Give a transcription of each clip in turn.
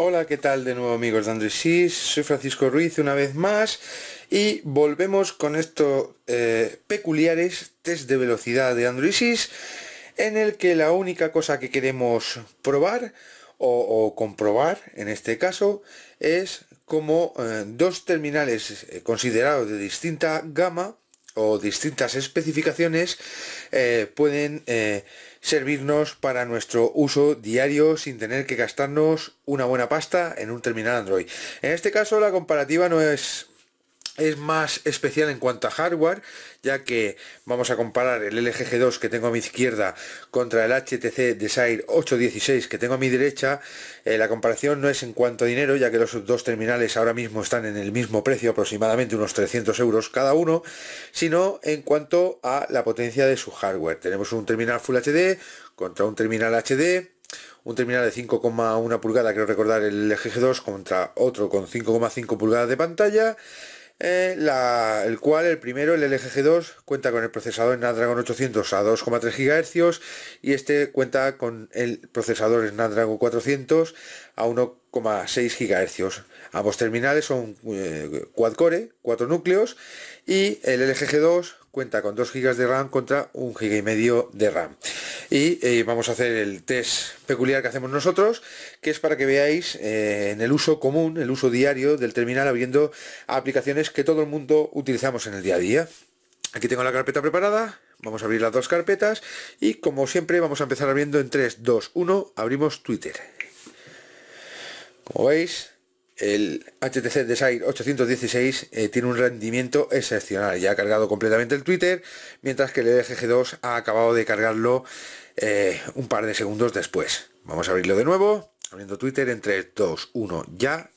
Hola, ¿qué tal de nuevo amigos de Android Soy Francisco Ruiz una vez más y volvemos con estos eh, peculiares test de velocidad de Android en el que la única cosa que queremos probar o, comprobar en este caso es como eh, dos terminales eh, considerados de distinta gama o distintas especificaciones eh, pueden eh, servirnos para nuestro uso diario sin tener que gastarnos una buena pasta en un terminal Android. En este caso la comparativa no es es más especial en cuanto a hardware, ya que vamos a comparar el LG G2 que tengo a mi izquierda contra el HTC Desire 816 que tengo a mi derecha. Eh, la comparación no es en cuanto a dinero, ya que los dos terminales ahora mismo están en el mismo precio, aproximadamente unos 300 euros cada uno, sino en cuanto a la potencia de su hardware. Tenemos un terminal Full HD contra un terminal HD, un terminal de 5,1 pulgadas, creo recordar el LG G2, contra otro con 5,5 pulgadas de pantalla eh, el cual el primero, el LGG2, cuenta con el procesador Snapdragon 800 a 2,3 GHz y este cuenta con el procesador Snapdragon 400 a 1,6 GHz. Ambos terminales son eh, quad core, cuatro núcleos y el LGG2 cuenta con 2 GB de RAM contra 1,5 GB de RAM y eh, vamos a hacer el test peculiar que hacemos nosotros, que es para que veáis eh, en el uso común, el uso diario del terminal abriendo aplicaciones que todo el mundo utilizamos en el día a día. Aquí tengo la carpeta preparada, vamos a abrir las dos carpetas y como siempre vamos a empezar abriendo en 3, 2, 1, abrimos Twitter. Como veis, el HTC Desire 816 tiene un rendimiento excepcional, ya ha cargado completamente el Twitter, mientras que el LGG2 e ha acabado de cargarlo eh, un par de segundos después. Vamos a abrirlo de nuevo, abriendo Twitter en 3, 2, 1, ya.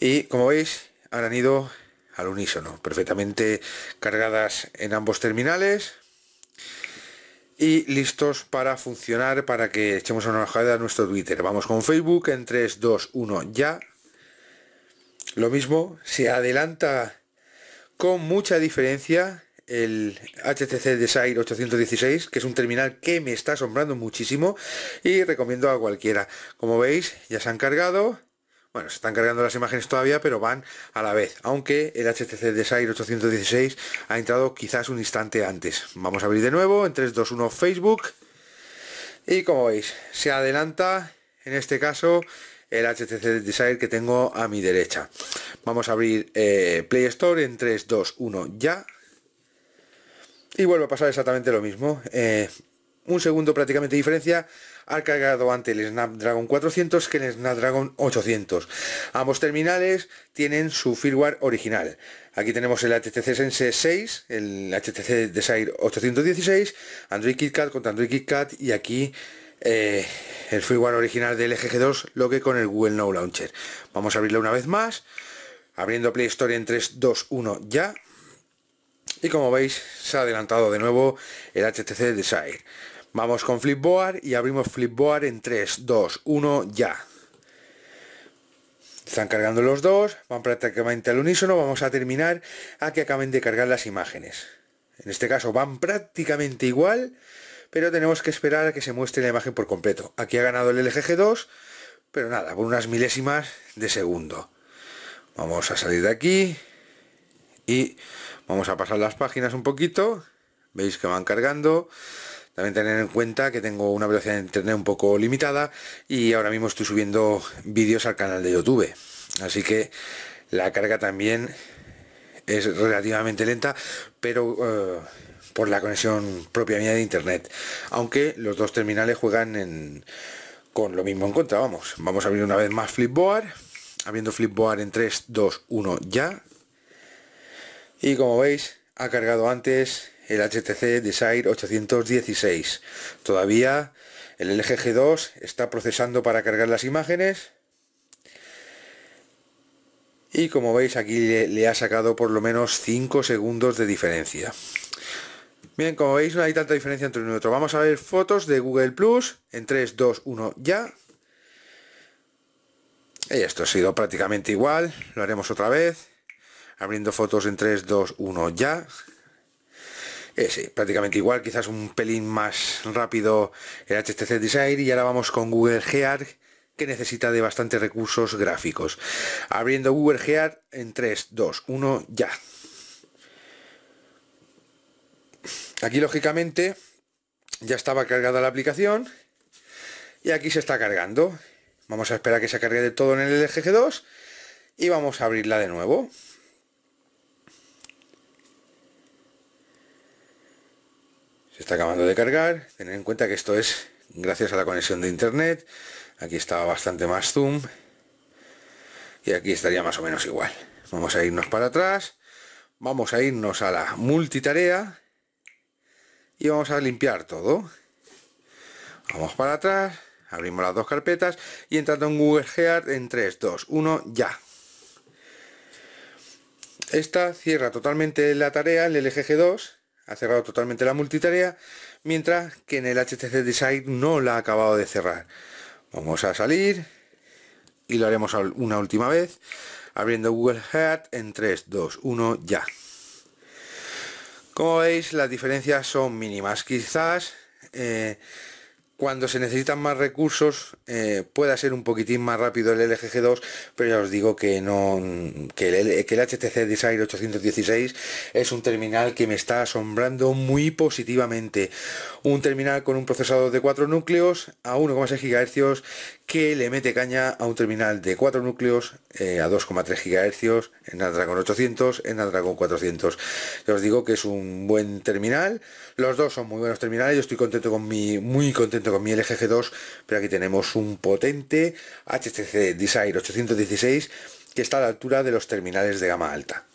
Y como veis, han ido al unísono, perfectamente cargadas en ambos terminales y listos para funcionar para que echemos una ojada a nuestro Twitter. Vamos con Facebook en 3, 2, 1, ya. Lo mismo, se adelanta con mucha diferencia el HTC Desire 816, que es un terminal que me está asombrando muchísimo y recomiendo a cualquiera. Como veis, ya se han cargado. Bueno, se están cargando las imágenes todavía, pero van a la vez. Aunque el HTC Desire 816 ha entrado quizás un instante antes. Vamos a abrir de nuevo en 321 Facebook. Y como veis, se adelanta, en este caso, el HTC Desire que tengo a mi derecha. Vamos a abrir eh, Play Store en 3, 2, 1, ya. Y vuelve a pasar exactamente lo mismo. Eh, un segundo prácticamente diferencia ha cargado antes el Snapdragon 400 que el Snapdragon 800. Ambos terminales tienen su firmware original. Aquí tenemos el HTC Sense 6, el HTC Desire 816, Android KitKat contra Android KitKat y aquí eh, el firmware original del g 2 lo que con el Google Now Launcher. Vamos a abrirlo una vez más, abriendo Play Store en 3, 2, 1 ya. Y como veis, se ha adelantado de nuevo el HTC Desire. Vamos con Flipboard y abrimos Flipboard en 3, 2, 1 ya. Están cargando los dos, van prácticamente al unísono, vamos a terminar a que acaben de cargar las imágenes. En este caso van prácticamente igual pero tenemos que esperar a que se muestre la imagen por completo. Aquí ha ganado el lgg 2 pero nada, por unas milésimas de segundo. Vamos a salir de aquí y vamos a pasar las páginas un poquito. Veis que van cargando. También tener en cuenta que tengo una velocidad de internet un poco limitada y ahora mismo estoy subiendo vídeos al canal de YouTube. Así que la carga también es relativamente lenta, pero eh, por la conexión propia mía de internet. Aunque los dos terminales juegan en, con lo mismo en contra, vamos. Vamos a abrir una vez más Flipboard, abriendo Flipboard en 3, 2, 1, ya. Y como veis, ha cargado antes el HTC Desire 816. Todavía el LG G2 está procesando para cargar las imágenes y como veis aquí le, ha sacado por lo menos 5 segundos de diferencia Bien, como veis no hay tanta diferencia entre nosotros. Vamos a ver fotos de Google Plus en 3, 2, 1, ya. Y esto ha sido prácticamente igual. Lo haremos otra vez. Abriendo fotos en 3, 2, 1, ya. Eh, sí, prácticamente igual, quizás un pelín más rápido el HTC Desire y ahora vamos con Google Gear que necesita de bastantes recursos gráficos. Abriendo Google Gear en 3, 2, 1, ya. Aquí lógicamente ya estaba cargada la aplicación y aquí se está cargando. Vamos a esperar que se cargue de todo en el g 2 y vamos a abrirla de nuevo. Se está acabando de cargar, tener en cuenta que esto es gracias a la conexión de internet. Aquí estaba bastante más zoom. Y aquí estaría más o menos igual. Vamos a irnos para atrás. Vamos a irnos a la multitarea. Y vamos a limpiar todo. Vamos para atrás. Abrimos las dos carpetas. Y entrando en Google Earth en 3, 2, 1, ya. Esta cierra totalmente la tarea, el LGG2 ha cerrado totalmente la multitarea, mientras que en el HTC Design no la ha acabado de cerrar. Vamos a salir y lo haremos una última vez, abriendo Google head en 3, 2, 1, ya. Como veis, las diferencias son mínimas. Quizás eh, cuando se necesitan más recursos eh, pueda ser un poquitín más rápido el LGG2, pero ya os digo que no el, HTC Desire 816 es un terminal que me está asombrando muy positivamente. Un terminal con un procesador de 4 núcleos a 1,6 GHz que le mete caña a un terminal de 4 núcleos eh, a 2,3 GHz en Snapdragon 800, en Snapdragon 400. Yo os digo que es un buen terminal, los dos son muy buenos terminales, yo estoy contento con mi, muy contento con mi LG G2, pero aquí tenemos un potente HTC Desire 816 que está a la altura de los terminales de gama alta.